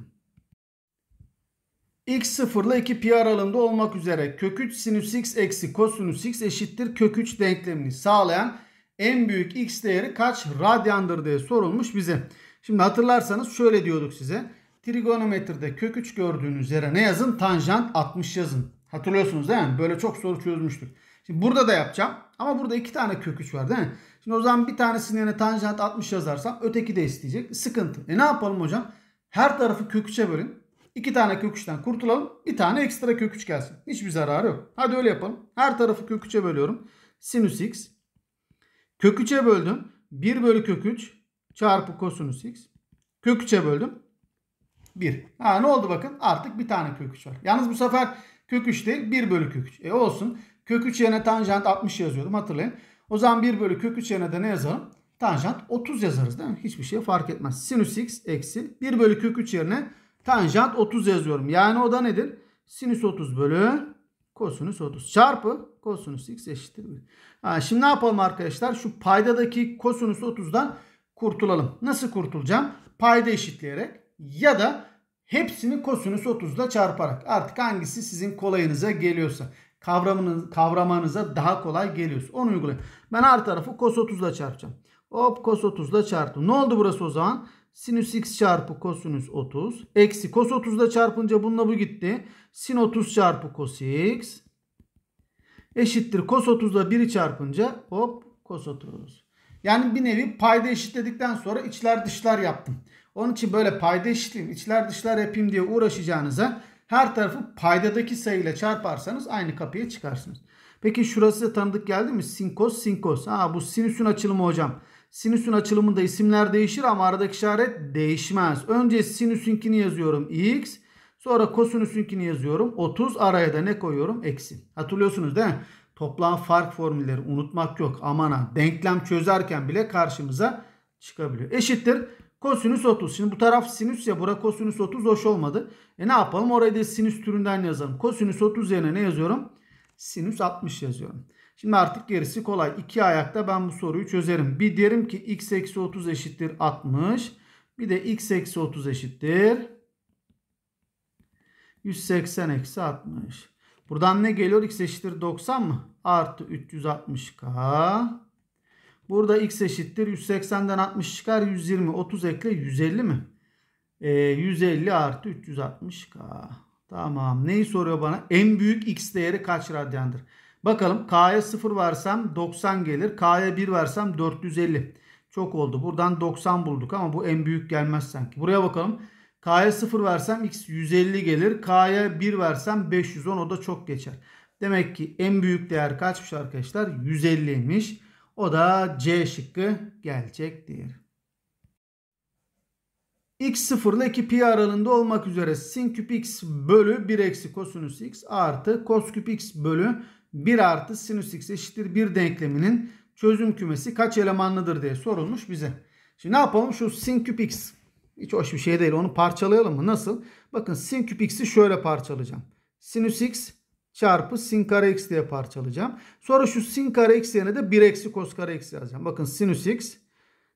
X0 ile 2 pi aralığında olmak üzere kök 3 sinüs x eksi kosinüs x eşittir kök 3 denklemini sağlayan en büyük x değeri kaç radyandır diye sorulmuş bize. Şimdi hatırlarsanız şöyle diyorduk size. Trigonometride kök 3 gördüğünüz yere ne yazın? Tanjant 60 yazın. Hatırlıyorsunuz değil mi? Böyle çok soru çözmüştük. Şimdi burada da yapacağım. Ama burada iki tane kök 3 var değil mi? Şimdi o zaman bir tanesinin yerine tanjant 60 yazarsam öteki de isteyecek. Sıkıntı. E ne yapalım hocam? Her tarafı kök 3'e bölün. İki tane kök 3'ten kurtulalım. Bir tane ekstra kök 3 gelsin. Hiçbir zararı yok. Hadi öyle yapalım. Her tarafı kök 3'e bölüyorum. Sinüs x Kök 3'e böldüm. 1 bölü kök 3 çarpı kosinüs x. Kök 3'e böldüm. 1. Ha ne oldu bakın? Artık bir tane kök 3 var. Yalnız bu sefer kök 3 değil 1 bölü kök 3. E olsun. Kök 3 yerine tanjant 60 yazıyordum hatırlayın. O zaman 1 bölü kök 3 yerine de ne yazalım? Tanjant 30 yazarız değil mi? Hiçbir şey fark etmez. Sinüs x eksi 1 bölü kök 3 yerine tanjant 30 yazıyorum. Yani o da nedir? Sinüs 30 bölü kosinüs 30 çarpı kosinüs x eşittir 1. Ha, şimdi ne yapalım arkadaşlar? Şu paydadaki kosinüs 30'dan kurtulalım. Nasıl kurtulacağım? Payda eşitleyerek ya da hepsini kosinüs 30'da çarparak. Artık hangisi sizin kolayınıza geliyorsa kavramınız, kavramanıza daha kolay geliyorsa onu uygulayın. Ben her tarafı kos 30'la çarpacağım. Hop kos 30'la çarptım. Ne oldu burası o zaman? Sinüs x çarpı kosinüs 30. Eksi kos 30'da çarpınca bununla bu gitti. Sin 30 çarpı kos x. Eşittir kos 30'da 1'i çarpınca hop kos 30. Yani bir nevi payda eşitledikten sonra içler dışlar yaptım. Onun için böyle payda eşitleyeyim içler dışlar yapayım diye uğraşacağınıza her tarafı paydadaki sayıyla çarparsanız aynı kapıya çıkarsınız. Peki şurası tanıdık geldi mi? Sin kos sin kos. Ha bu sinüsün açılımı hocam. Sinüsün açılımında isimler değişir ama aradaki işaret değişmez. Önce sinüsünkini yazıyorum x. Sonra kosinüsünkini yazıyorum 30. Araya da ne koyuyorum? Eksi. Hatırlıyorsunuz değil mi? Toplam fark formülleri unutmak yok. Amana denklem çözerken bile karşımıza çıkabiliyor. Eşittir kosinüs 30. Şimdi bu taraf sinüs ya bura kosinüs 30 hoş olmadı. E ne yapalım? Orayı da sinüs türünden yazalım. Kosinüs 30 yerine ne yazıyorum? sinüs 60 yazıyorum. Şimdi artık gerisi kolay. İki ayakta ben bu soruyu çözerim. Bir derim ki x eksi 30 eşittir 60. Bir de x eksi 30 eşittir 180 eksi 60. Buradan ne geliyor? x eşittir 90 mı? Artı 360k. Burada x eşittir 180'den 60 çıkar 120. 30 ekle 150 mi? E, ee, 150 artı 360k. Tamam. Neyi soruyor bana? En büyük x değeri kaç radyandır? Bakalım k'ya 0 versem 90 gelir. K'ya 1 versem 450. Çok oldu. Buradan 90 bulduk ama bu en büyük gelmez sanki. Buraya bakalım. K'ya 0 versem x 150 gelir. K'ya 1 versem 510 o da çok geçer. Demek ki en büyük değer kaçmış arkadaşlar? 150'ymiş. O da C şıkkı gelecek diyelim x0 ile 2 pi aralığında olmak üzere sin küp x bölü 1 eksi kosinüs x artı kos küp x bölü 1 artı sinüs x eşittir 1 denkleminin çözüm kümesi kaç elemanlıdır diye sorulmuş bize. Şimdi ne yapalım şu sin küp x hiç hoş bir şey değil onu parçalayalım mı nasıl? Bakın sin küp x'i şöyle parçalayacağım. Sinüs x çarpı sin kare x diye parçalayacağım. Sonra şu sin kare x yerine de 1 eksi kos kare x yazacağım. Bakın sinüs x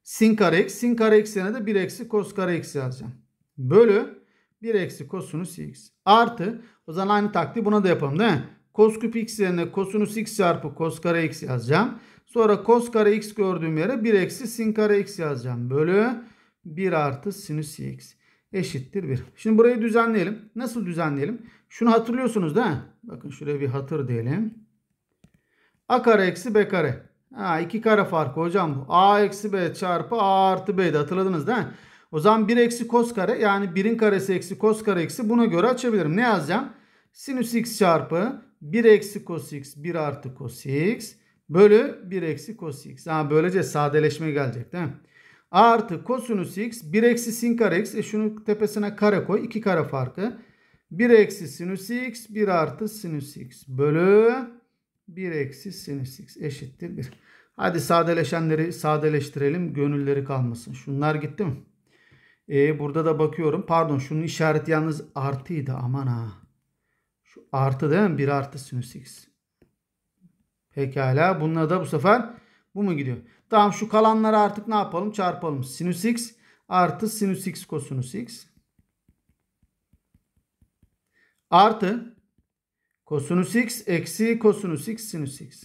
sin kare x. Sin kare x'ine de 1 eksi kos kare x yazacağım. Bölü 1 eksi kosinüs x. Artı o zaman aynı taktiği buna da yapalım değil mi? Kos küp x yerine kosinüs x çarpı kos kare x yazacağım. Sonra kos kare x gördüğüm yere 1 eksi sin kare x yazacağım. Bölü 1 artı sinüs x eşittir 1. Şimdi burayı düzenleyelim. Nasıl düzenleyelim? Şunu hatırlıyorsunuz değil mi? Bakın şuraya bir hatır diyelim. A kare eksi B kare. Ha, iki kare farkı hocam. A eksi B çarpı A artı B'di. Hatırladınız değil mi? O zaman 1 eksi kos kare yani 1'in karesi eksi kos kare eksi buna göre açabilirim. Ne yazacağım? Sinüs x çarpı 1 eksi kos x 1 artı kos x bölü 1 eksi kos x. Ha, böylece sadeleşme gelecek değil mi? Artı kosinüs x 1 eksi sin kare x. E şunu tepesine kare koy. 2 kare farkı. 1 eksi sinüs x 1 artı sinüs x bölü 1 eksi sinüs x eşittir 1. Hadi sadeleşenleri sadeleştirelim. Gönülleri kalmasın. Şunlar gitti mi? Ee, burada da bakıyorum. Pardon şunun işareti yalnız artıydı. Aman ha. Şu artı değil mi? 1 artı sinüs x. Pekala. Bununla da bu sefer bu mu gidiyor? Tamam şu kalanları artık ne yapalım? Çarpalım. Sinüs x artı sinüs x kosinüs x. Artı Kosinüs x eksi kosinüs x sinüs x.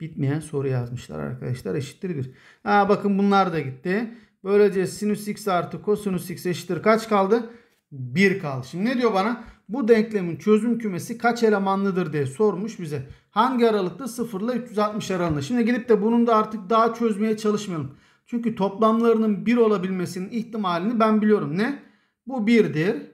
Bitmeyen soru yazmışlar arkadaşlar. Eşittir 1. Ha, bakın bunlar da gitti. Böylece sinüs x artı kosinüs x eşittir. Kaç kaldı? 1 kaldı. Şimdi ne diyor bana? Bu denklemin çözüm kümesi kaç elemanlıdır diye sormuş bize. Hangi aralıkta 0 ile 360 aralığında. Şimdi gidip de bunun da artık daha çözmeye çalışmayalım. Çünkü toplamlarının 1 olabilmesinin ihtimalini ben biliyorum. Ne? Bu 1'dir.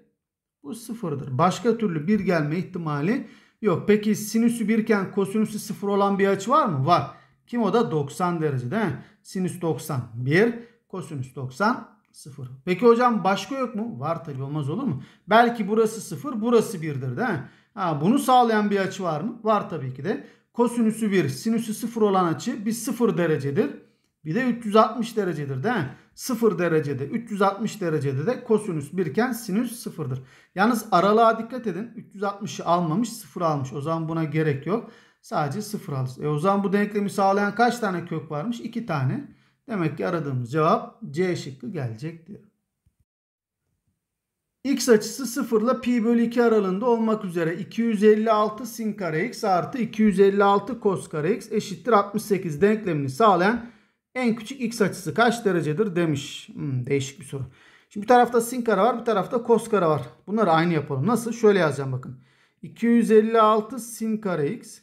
Bu sıfırdır. Başka türlü bir gelme ihtimali yok. Peki sinüsü birken kosinüsü sıfır olan bir açı var mı? Var. Kim o da? 90 derece değil mi? Sinüs 90 1. Kosinüs 90 0. Peki hocam başka yok mu? Var tabi olmaz olur mu? Belki burası 0 burası 1'dir değil mi? Ha, bunu sağlayan bir açı var mı? Var tabii ki de. Kosinüsü 1 sinüsü 0 olan açı bir 0 derecedir. Bir de 360 derecedir değil mi? 0 derecede 360 derecede de kosinüs 1 iken sinüs 0'dır. Yalnız aralığa dikkat edin. 360'ı almamış 0 almış. O zaman buna gerek yok. Sadece 0 alırız. E o zaman bu denklemi sağlayan kaç tane kök varmış? 2 tane. Demek ki aradığımız cevap C şıkkı gelecek diyor. X açısı 0 ile pi bölü 2 aralığında olmak üzere 256 sin kare x artı 256 kos kare x eşittir 68 denklemini sağlayan en küçük x açısı kaç derecedir demiş. Hmm, değişik bir soru. Şimdi bir tarafta sin kare var bir tarafta kos kare var. Bunları aynı yapalım. Nasıl? Şöyle yazacağım bakın. 256 sin kare x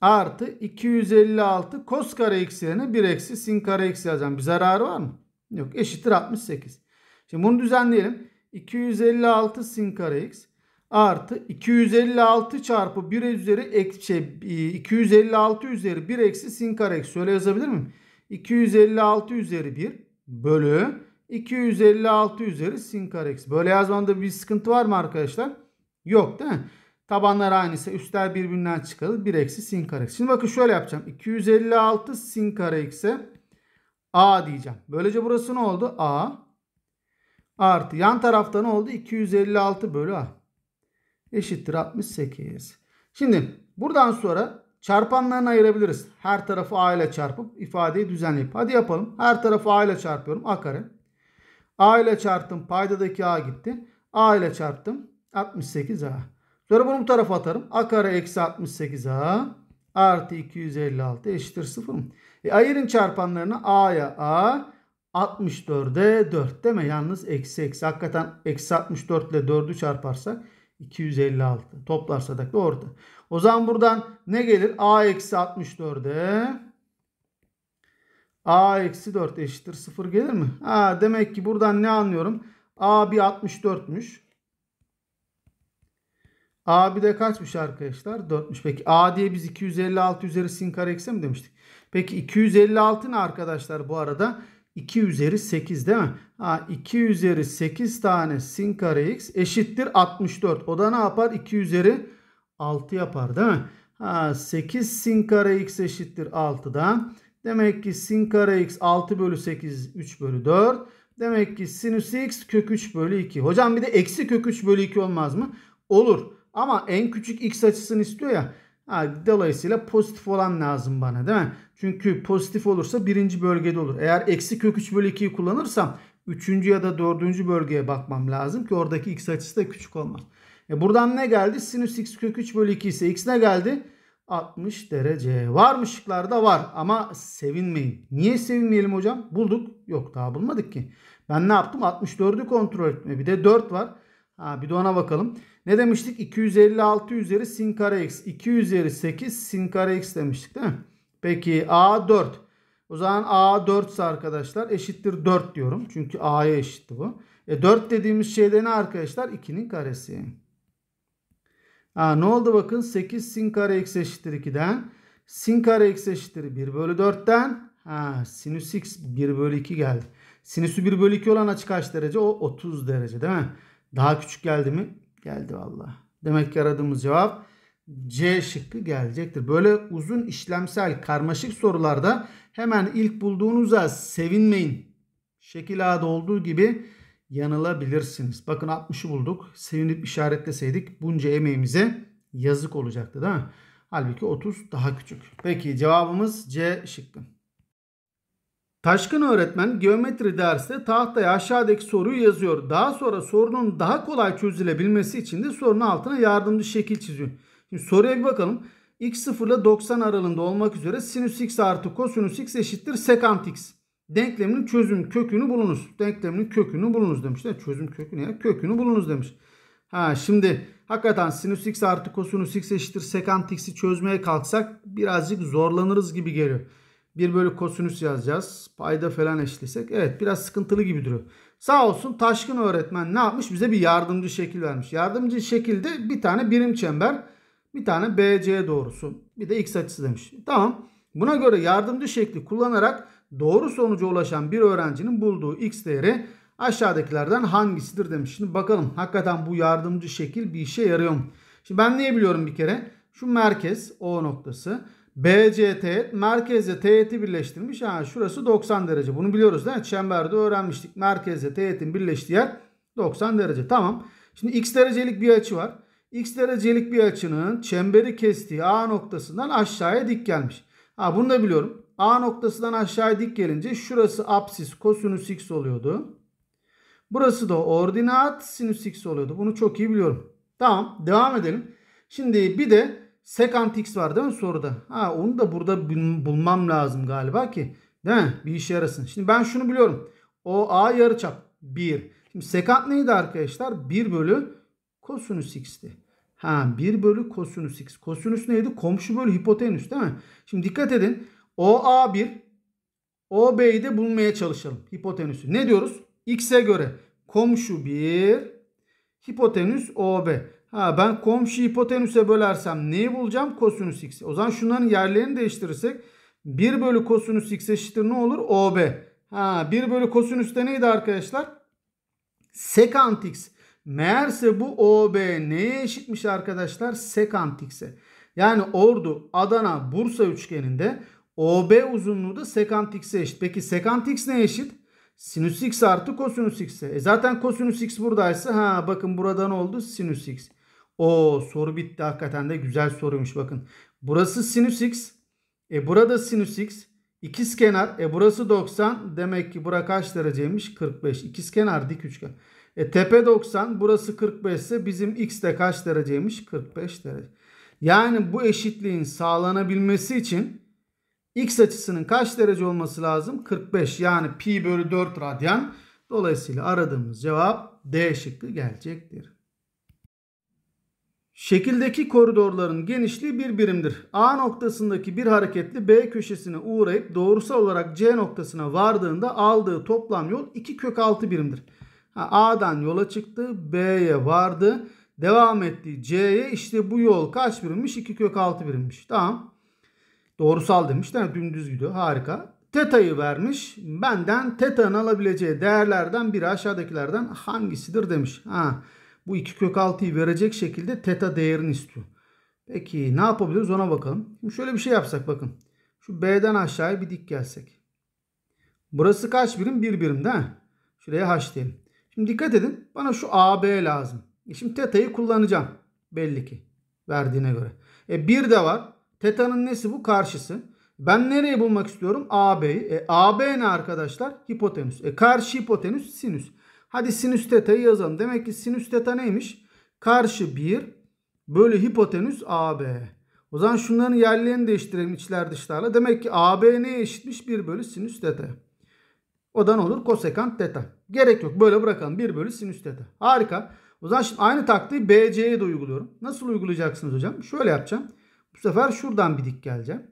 artı 256 kos kare x yerine 1 eksi sin kare x yazacağım. Bir zararı var mı? Yok. Eşittir 68. Şimdi bunu düzenleyelim. 256 sin kare x artı 256 çarpı 1 üzeri şey, 256 üzeri 1 eksi sin kare x. Şöyle yazabilir miyim? 256 üzeri 1 bölü 256 üzeri sin kare x. Böyle yazmanda bir sıkıntı var mı arkadaşlar? Yok değil mi? Tabanlar aynıysa üstler birbirinden çıkalı. 1 eksi sin kare x. Şimdi bakın şöyle yapacağım. 256 sin kare x'e a diyeceğim. Böylece burası ne oldu? a artı yan tarafta ne oldu? 256 bölü a eşittir 68. Şimdi buradan sonra çarpanlarını ayırabiliriz. Her tarafı a ile çarpıp ifadeyi düzenleyip. Hadi yapalım. Her tarafı a ile çarpıyorum. A kare. A ile çarptım. Paydadaki a gitti. A ile çarptım. 68a. Sonra bunu bu tarafa atarım. A kare eksi 68a artı 256 eşittir 0 mu? E, ayırın çarpanlarını a'ya a, 64'e 4 deme. Yalnız eksi eksi. Hakikaten eksi 64 ile 4'ü çarparsak 256. Toplarsak da orada. O zaman buradan ne gelir? A eksi 64'e A eksi 4 eşittir 0 gelir mi? Ha, demek ki buradan ne anlıyorum? A bir 64'müş. A bir de kaçmış arkadaşlar? 4'müş. Peki A diye biz 256 üzeri sin kare eksi mi demiştik? Peki 256 ne arkadaşlar bu arada? 2 üzeri 8 değil mi? Ha, 2 üzeri 8 tane sin kare x eşittir 64. O da ne yapar? 2 üzeri 6 yapar değil mi? Ha, 8 sin kare x eşittir 6'dan. Demek ki sin kare x 6 bölü 8 3 bölü 4. Demek ki sinüs x kök 3 bölü 2. Hocam bir de eksi kök 3 bölü 2 olmaz mı? Olur. Ama en küçük x açısını istiyor ya. Ha, dolayısıyla pozitif olan lazım bana değil mi? Çünkü pozitif olursa birinci bölgede olur. Eğer eksi kök 3 bölü 2'yi kullanırsam üçüncü ya da dördüncü bölgeye bakmam lazım ki oradaki x açısı da küçük olmaz. E buradan ne geldi? Sinüs x kök 3 bölü 2 ise x ne geldi? 60 derece. Var mı şıklarda? Var ama sevinmeyin. Niye sevinmeyelim hocam? Bulduk. Yok daha bulmadık ki. Ben ne yaptım? 64'ü kontrol etme. Bir de 4 var. Ha, bir de ona bakalım. Ne demiştik? 256 üzeri sin kare x. 2 üzeri 8 sin kare x demiştik değil mi? Peki a 4. O zaman a 4 ise arkadaşlar eşittir 4 diyorum. Çünkü a'ya eşitti bu. E 4 dediğimiz şey de ne arkadaşlar? 2'nin karesi. Aa, ne oldu bakın 8 sin kare x eşittir 2'den. Sin kare x eşittir 1 bölü 4'ten. Ha, sinüs x 1 bölü 2 geldi. Sinüsü 1 bölü 2 olan açı kaç derece? O 30 derece değil mi? Daha küçük geldi mi? Geldi valla. Demek ki aradığımız cevap C şıkkı gelecektir. Böyle uzun işlemsel karmaşık sorularda hemen ilk bulduğunuza sevinmeyin. Şekil A'da olduğu gibi yanılabilirsiniz. Bakın 60'ı bulduk. Sevinip işaretleseydik bunca emeğimize yazık olacaktı değil mi? Halbuki 30 daha küçük. Peki cevabımız C şıkkı. Taşkın öğretmen geometri derste tahtaya aşağıdaki soruyu yazıyor. Daha sonra sorunun daha kolay çözülebilmesi için de sorunun altına yardımcı şekil çiziyor. Şimdi soruya bir bakalım. x0 ile 90 aralığında olmak üzere sinüs x artı kosinüs x eşittir sekant x. Denklemin çözüm kökünü bulunuz. Denklemin kökünü bulunuz demiş. Ne Çözüm kökü ne Kökünü bulunuz demiş. Ha şimdi hakikaten sinüs x artı kosinüs x eşittir sekant x'i çözmeye kalksak birazcık zorlanırız gibi geliyor. 1 bölü kosinüs yazacağız. Payda falan eşitlesek. Evet biraz sıkıntılı gibi duruyor. Sağ olsun Taşkın öğretmen ne yapmış? Bize bir yardımcı şekil vermiş. Yardımcı şekilde bir tane birim çember, bir tane BC doğrusu, bir de x açısı demiş. Tamam. Buna göre yardımcı şekli kullanarak doğru sonuca ulaşan bir öğrencinin bulduğu x değeri aşağıdakilerden hangisidir demiş. Şimdi bakalım hakikaten bu yardımcı şekil bir işe yarıyor mu? Şimdi ben niye biliyorum bir kere? Şu merkez O noktası. BCT teğet merkezle teğeti birleştirmiş. Ha, şurası 90 derece. Bunu biliyoruz değil mi? Çemberde öğrenmiştik. Merkezle teğetin birleştiği yer 90 derece. Tamam. Şimdi x derecelik bir açı var. X derecelik bir açının çemberi kestiği A noktasından aşağıya dik gelmiş. Ha, bunu da biliyorum. A noktasından aşağı dik gelince şurası apsis kosinüs x oluyordu. Burası da ordinat sinüs x oluyordu. Bunu çok iyi biliyorum. Tamam devam edelim. Şimdi bir de sekant x var değil mi soruda? Ha onu da burada bulmam lazım galiba ki. Değil mi? Bir işe yarasın. Şimdi ben şunu biliyorum. O A yarıçap 1. Şimdi sekant neydi arkadaşlar? 1 bölü kosinüs x'ti. Ha 1 bölü kosinüs x. Kosinüs neydi? Komşu bölü hipotenüs değil mi? Şimdi dikkat edin. OA1 OB'yi de bulmaya çalışalım. Hipotenüsü. Ne diyoruz? X'e göre komşu 1 hipotenüs OB. Ha ben komşu hipotenüse bölersem neyi bulacağım? Kosinüs X. O zaman şunların yerlerini değiştirirsek 1 bölü kosinüs X eşittir ne olur? OB. Ha 1 bölü kosinüs de neydi arkadaşlar? Sekant X. Meğerse bu OB neye eşitmiş arkadaşlar? Sekant X'e. Yani Ordu, Adana, Bursa üçgeninde OB uzunluğu da sekant x'e eşit. Peki sekant x ne eşit? Sinüs x artı kosinüs x'e. E zaten kosinüs x buradaysa ha bakın burada ne oldu? Sinüs x. O soru bitti hakikaten de güzel soruymuş bakın. Burası sinüs x. E burada sinüs x. İkiz kenar. E burası 90. Demek ki bura kaç dereceymiş? 45. İkiz kenar dik üçgen. E tepe 90. Burası 45 ise bizim x de kaç dereceymiş? 45 derece. Yani bu eşitliğin sağlanabilmesi için X açısının kaç derece olması lazım? 45 yani pi bölü 4 radyan. Dolayısıyla aradığımız cevap D şıkkı gelecektir. Şekildeki koridorların genişliği bir birimdir. A noktasındaki bir hareketli B köşesine uğrayıp doğrusal olarak C noktasına vardığında aldığı toplam yol 2 kök 6 birimdir. A'dan yola çıktı, B'ye vardı, devam etti C'ye. işte bu yol kaç birimmiş? 2 kök 6 birimmiş. Tamam. Doğrusal demiş yani Dümdüz gidiyor. Harika. Teta'yı vermiş. Benden teta'nın alabileceği değerlerden biri aşağıdakilerden hangisidir demiş. Ha, bu iki kök 6'yı verecek şekilde teta değerini istiyor. Peki ne yapabiliriz ona bakalım. Şimdi şöyle bir şey yapsak bakın. Şu B'den aşağıya bir dik gelsek. Burası kaç birim? Bir birim değil mi? Şuraya H diyelim. Şimdi dikkat edin. Bana şu AB lazım. E şimdi teta'yı kullanacağım. Belli ki. Verdiğine göre. E 1 de var. Teta'nın nesi bu? Karşısı. Ben nereye bulmak istiyorum? AB'yi. E, AB ne arkadaşlar? Hipotenüs. E, karşı hipotenüs sinüs. Hadi sinüs teta'yı yazalım. Demek ki sinüs teta neymiş? Karşı 1 bölü hipotenüs AB. O zaman şunların yerlerini değiştirelim içler dışlarla. Demek ki AB neye eşitmiş? 1 bölü sinüs teta. O da ne olur? Kosekant teta. Gerek yok. Böyle bırakalım. 1 bölü sinüs teta. Harika. O zaman şimdi aynı taktiği BC'ye de uyguluyorum. Nasıl uygulayacaksınız hocam? Şöyle yapacağım. Bu sefer şuradan bir dik geleceğim.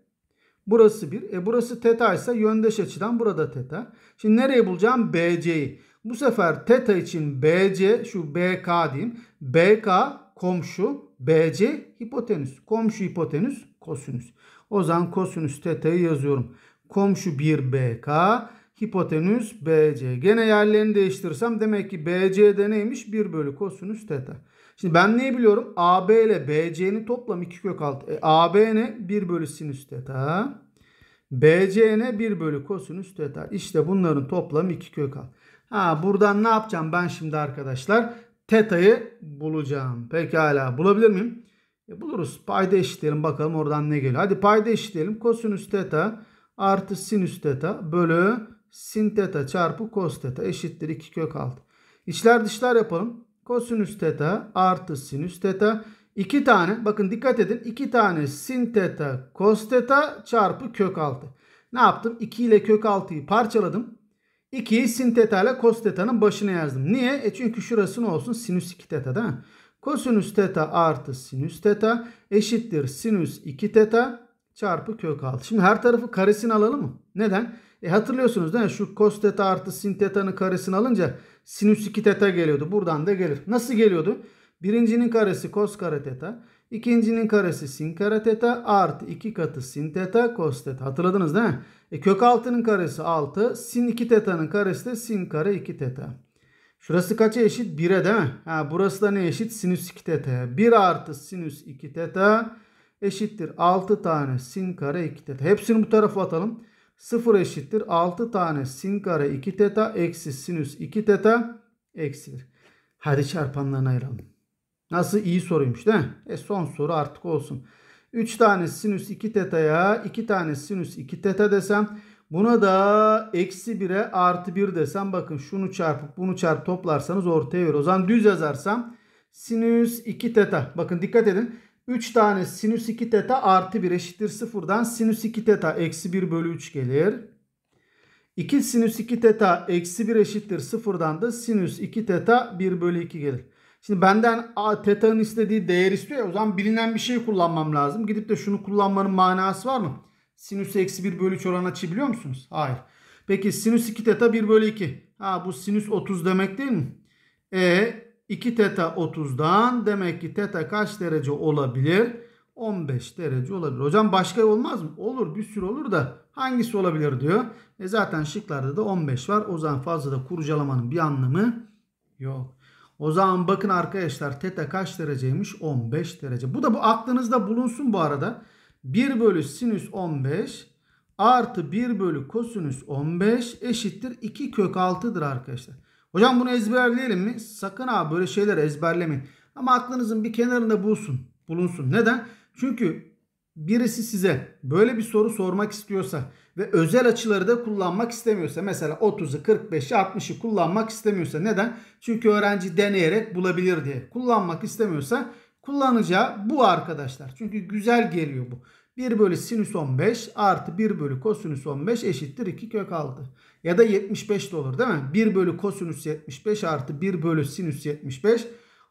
Burası 1. E burası teta ise yöndeş açıdan burada teta. Şimdi nereye bulacağım? BC'yi. Bu sefer teta için BC şu BK diyeyim. BK komşu BC hipotenüs. Komşu hipotenüs kosinüs. O zaman kosinüs teta'yı yazıyorum. Komşu 1 BK hipotenüs BC. Gene yerlerini değiştirsem demek ki BC'de neymiş? 1 bölü kosinüs teta. Şimdi ben neyi biliyorum? AB ile BC'nin toplam 2 kök alt. E, AB ne? 1 bölü sinüs teta. BC ne? 1 bölü kosinüs teta. İşte bunların toplam 2 kök alt. Ha buradan ne yapacağım ben şimdi arkadaşlar? Teta'yı bulacağım. Pekala bulabilir miyim? E, buluruz. Payda eşitleyelim bakalım oradan ne geliyor. Hadi payda eşitleyelim. Kosinüs teta artı sinüs teta bölü sin teta çarpı kos teta eşittir 2 kök alt. İçler dışlar yapalım. Kosinüs teta artı sinüs teta. İki tane bakın dikkat edin. iki tane sin teta kos teta çarpı kök altı Ne yaptım? 2 ile kök altıyı parçaladım. 2'yi sin teta ile kos teta'nın başına yazdım. Niye? E çünkü şurası ne olsun? Sinüs 2 teta değil mi? Kosinüs teta artı sinüs teta eşittir sinüs 2 teta çarpı kök altı Şimdi her tarafı karesini alalım mı? Neden? E hatırlıyorsunuz değil mi? Şu cos teta artı sin teta'nın karesini alınca sinüs 2 teta geliyordu. Buradan da gelir. Nasıl geliyordu? Birincinin karesi cos kare teta. ikincinin karesi sin kare teta artı 2 katı sin teta cos teta. Hatırladınız değil mi? E kök 6'nın karesi 6. Sin 2 teta'nın karesi de sin kare 2 teta. Şurası kaça eşit? 1'e değil mi? Ha, burası da ne eşit? Sinüs 2 teta. 1 artı sinüs 2 teta eşittir. 6 tane sin kare 2 teta. Hepsini bu tarafa atalım. 0 eşittir 6 tane sin kare 2 teta eksi sinüs 2 teta eksi Hadi çarpanlarını ayıralım. Nasıl iyi soruymuş değil mi? E son soru artık olsun. 3 tane sinüs 2 teta'ya 2 tane sinüs 2 teta desem buna da eksi 1'e artı 1 desem bakın şunu çarpıp bunu çarp toplarsanız ortaya verir. O zaman düz yazarsam sinüs 2 teta. Bakın dikkat edin. 3 tane sinüs 2 teta artı 1 eşittir 0'dan sinüs 2 teta eksi 1 bölü 3 gelir. 2 sinüs 2 teta eksi 1 eşittir 0'dan da sinüs 2 teta 1 bölü 2 gelir. Şimdi benden a, teta'nın istediği değer istiyor ya o zaman bilinen bir şey kullanmam lazım. Gidip de şunu kullanmanın manası var mı? Sinüs eksi 1 bölü 3 oran açı biliyor musunuz? Hayır. Peki sinüs 2 teta 1 bölü 2. Ha bu sinüs 30 demek değil mi? E 2 teta 30'dan demek ki teta kaç derece olabilir? 15 derece olabilir. Hocam başka olmaz mı? Olur bir sürü olur da hangisi olabilir diyor. E zaten şıklarda da 15 var. O zaman fazla da kurcalamanın bir anlamı yok. O zaman bakın arkadaşlar teta kaç dereceymiş? 15 derece. Bu da bu aklınızda bulunsun bu arada. 1 bölü sinüs 15 artı 1 bölü kosinüs 15 eşittir 2 kök 6'dır arkadaşlar. Hocam bunu ezberleyelim mi? Sakın abi böyle şeyler ezberlemeyin. Ama aklınızın bir kenarında bulsun, bulunsun. Neden? Çünkü birisi size böyle bir soru sormak istiyorsa ve özel açıları da kullanmak istemiyorsa mesela 30'u 45'i 60'ı kullanmak istemiyorsa neden? Çünkü öğrenci deneyerek bulabilir diye. Kullanmak istemiyorsa kullanacağı bu arkadaşlar. Çünkü güzel geliyor bu. 1 bölü sinüs 15 artı 1 bölü kosinüs 15 eşittir 2 kök 6. Ya da 75 de olur değil mi? 1 bölü kosinüs 75 artı 1 bölü sinüs 75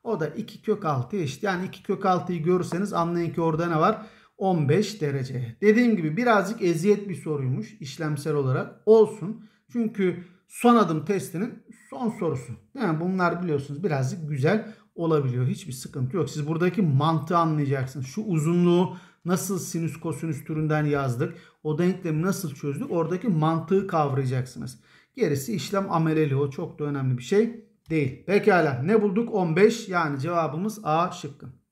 o da 2 kök 6 eşit. Yani 2 kök 6'yı görürseniz anlayın ki orada ne var? 15 derece. Dediğim gibi birazcık eziyet bir soruymuş işlemsel olarak. Olsun. Çünkü son adım testinin son sorusu. Yani bunlar biliyorsunuz birazcık güzel olabiliyor. Hiçbir sıkıntı yok. Siz buradaki mantığı anlayacaksınız. Şu uzunluğu nasıl sinüs kosinüs türünden yazdık, o denklemi nasıl çözdük oradaki mantığı kavrayacaksınız. Gerisi işlem ameleli o çok da önemli bir şey değil. Pekala ne bulduk? 15 yani cevabımız A şıkkı.